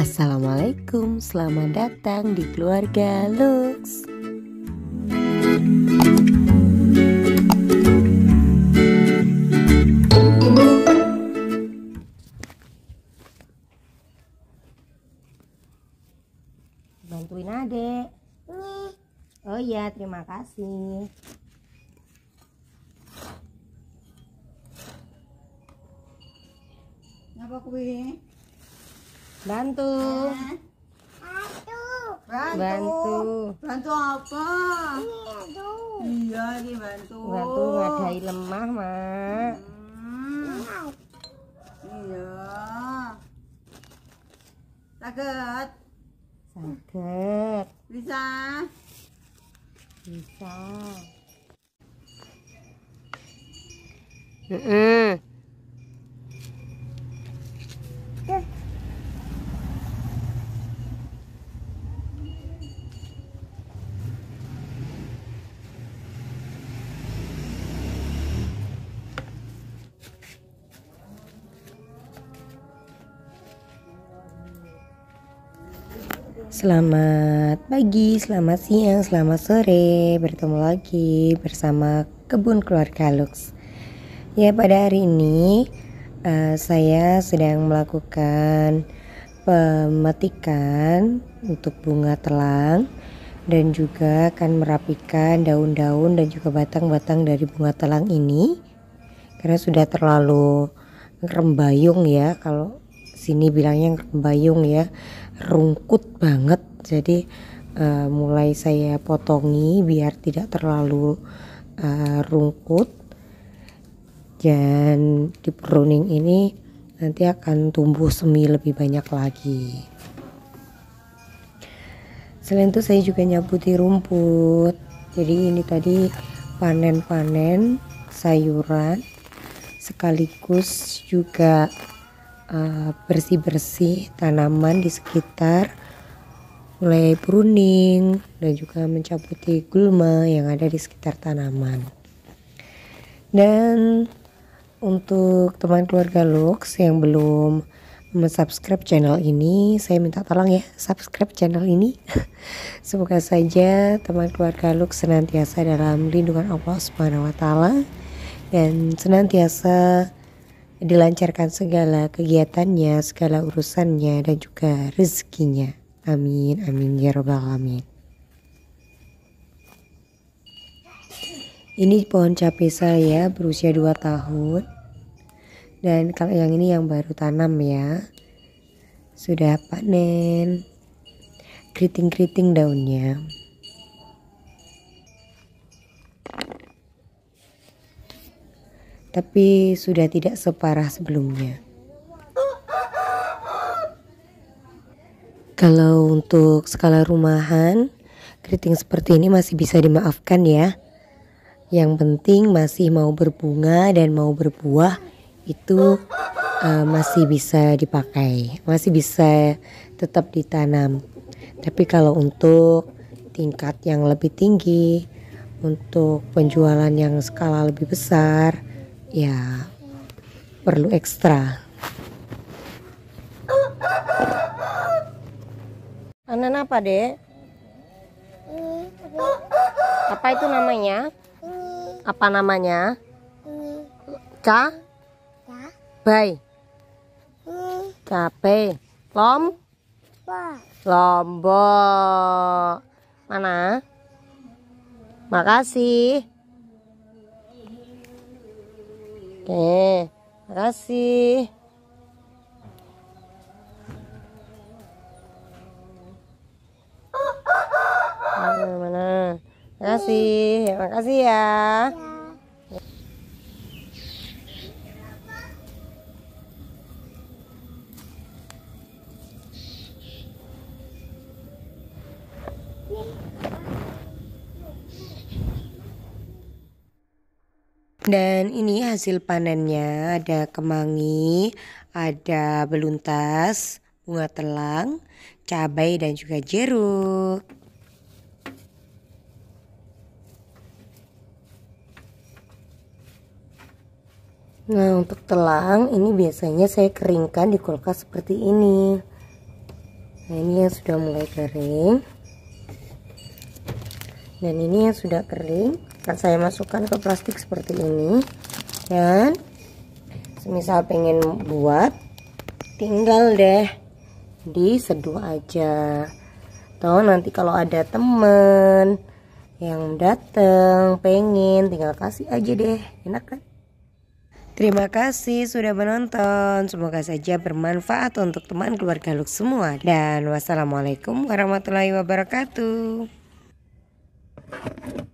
Assalamualaikum, selamat datang di keluarga Lux. Bantuin adek. Oh iya, terima kasih. Kenapa kue? Bantu. Bantu. Bantu. Bantu apa? Bantu. Iya dibantu. Bantu ngadai lemah, Mak. Hmm. Iya. Sakit. Sakit. Bisa. Bisa. eh -mm. Selamat pagi, selamat siang, selamat sore. Bertemu lagi bersama Kebun Keluarga Lux. Ya, pada hari ini uh, saya sedang melakukan pemetikan untuk bunga telang dan juga akan merapikan daun-daun dan juga batang-batang dari bunga telang ini karena sudah terlalu rembayung ya kalau sini bilangnya bayung ya rungkut banget jadi uh, mulai saya potongi biar tidak terlalu uh, rungkut dan di pruning ini nanti akan tumbuh semi lebih banyak lagi selain itu saya juga nyabuti rumput jadi ini tadi panen-panen sayuran sekaligus juga Eh, bersih-bersih tanaman di sekitar mulai pruning dan juga mencabuti gulma yang ada di sekitar tanaman dan untuk teman keluarga Lux yang belum mensubscribe channel ini saya minta tolong ya subscribe channel ini semoga saja teman keluarga Lux senantiasa dalam lindungan Allah Subhanahu wa taala dan senantiasa dilancarkan segala kegiatannya, segala urusannya, dan juga rezekinya. Amin, amin, ya robbal 'Alamin. Ini pohon cabai saya berusia 2 tahun. Dan kalau yang ini yang baru tanam ya. Sudah panen. Keriting-keriting daunnya. tapi sudah tidak separah sebelumnya. Kalau untuk skala rumahan, keriting seperti ini masih bisa dimaafkan ya. Yang penting masih mau berbunga dan mau berbuah itu uh, masih bisa dipakai, masih bisa tetap ditanam. Tapi kalau untuk tingkat yang lebih tinggi, untuk penjualan yang skala lebih besar, ya perlu ekstra Anan apa deh? Apa itu namanya? Apa namanya? Ca? Bay. Cabai. Lom? Lombok. Mana? Makasih. Oke, eh, makasih. Mana, mana? Makasih, ya, makasih ya. ya. Dan ini hasil panennya ada kemangi, ada beluntas, bunga telang, cabai dan juga jeruk. Nah untuk telang ini biasanya saya keringkan di kulkas seperti ini. Nah ini yang sudah mulai kering. Dan ini yang sudah kering akan saya masukkan ke plastik seperti ini dan semisal pengen buat tinggal deh diseduh aja atau nanti kalau ada temen yang dateng pengen tinggal kasih aja deh enak kan Terima kasih sudah menonton. Semoga saja bermanfaat untuk teman keluarga lu semua. Dan wassalamualaikum warahmatullahi wabarakatuh.